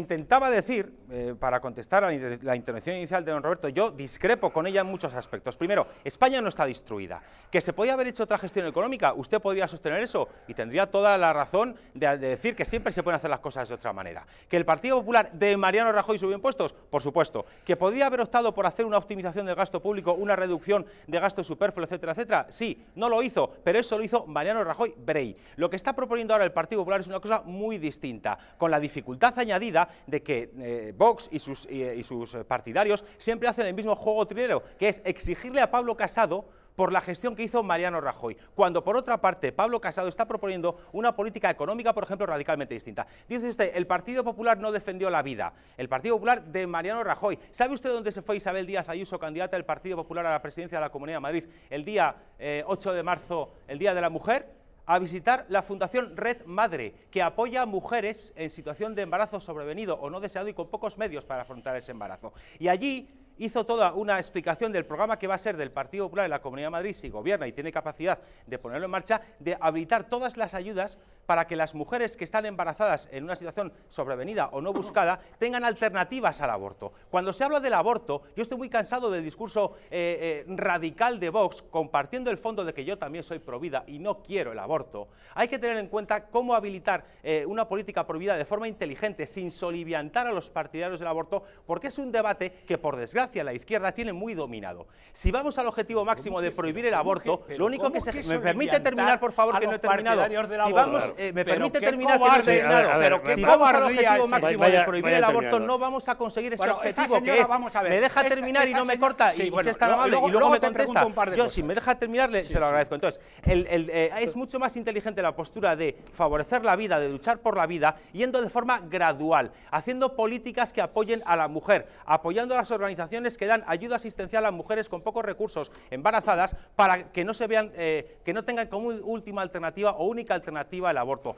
Intentaba decir, eh, para contestar a la intervención inicial de don Roberto, yo discrepo con ella en muchos aspectos. Primero, España no está destruida. Que se podía haber hecho otra gestión económica, usted podría sostener eso y tendría toda la razón de, decir que siempre se pueden hacer las cosas de otra manera. Que el Partido Popular de Mariano Rajoy subió impuestos, por supuesto. Que podía haber optado por hacer una optimización del gasto público, una reducción de gasto superfluo, etcétera, etcétera. Sí, no lo hizo, pero eso lo hizo Mariano Rajoy Brey. Lo que está proponiendo ahora el Partido Popular es una cosa muy distinta, con la dificultad añadida de que eh, Vox y sus, eh, eh, partidarios siempre hacen el mismo juego trilero, que es exigirle a Pablo Casado por la gestión que hizo Mariano Rajoy, cuando por otra parte Pablo Casado está proponiendo una política económica, por ejemplo, radicalmente distinta. Dice usted, el Partido Popular no defendió la vida, el Partido Popular de Mariano Rajoy. ¿Sabe usted dónde se fue Isabel Díaz Ayuso, candidata del Partido Popular a la presidencia de la Comunidad de Madrid, el día 8 de marzo, el Día de la Mujer? a visitar la Fundación Red Madre, que apoya a mujeres en situación de embarazo sobrevenido o no deseado y con pocos medios para afrontar ese embarazo. Y allí hizo toda una explicación del programa que va a ser del Partido Popular de la Comunidad de Madrid, si gobierna y tiene capacidad de ponerlo en marcha, de habilitar todas las ayudas para que las mujeres que están embarazadas en una situación sobrevenida o no buscada tengan alternativas al aborto. Cuando se habla del aborto, yo estoy muy cansado del discurso eh, eh, radical de Vox, compartiendo el fondo de que yo también soy provida y no quiero el aborto. Hay que tener en cuenta cómo habilitar eh, una política prohibida de forma inteligente, sin soliviantar a los partidarios del aborto, porque es un debate que, por desgracia, la izquierda tiene muy dominado. Si vamos al objetivo máximo de prohibir el aborto, lo único que se... ¿Me permite terminar, por favor, que no he terminado? Eh, me permite terminar que si vamos al objetivo máximo de prohibir el aborto no vamos a conseguir ese objetivo que es me deja terminar y no me corta y, se está luego, y luego, me contesta. Yo si me deja terminar se lo agradezco. Entonces, eh, es mucho más inteligente la postura de favorecer la vida, de luchar por la vida yendo de forma gradual, haciendo políticas que apoyen a la mujer, apoyando a las organizaciones que dan ayuda asistencial a mujeres con pocos recursos, embarazadas para que no se vean eh, que no tengan como última alternativa o única alternativa el aborto aborto.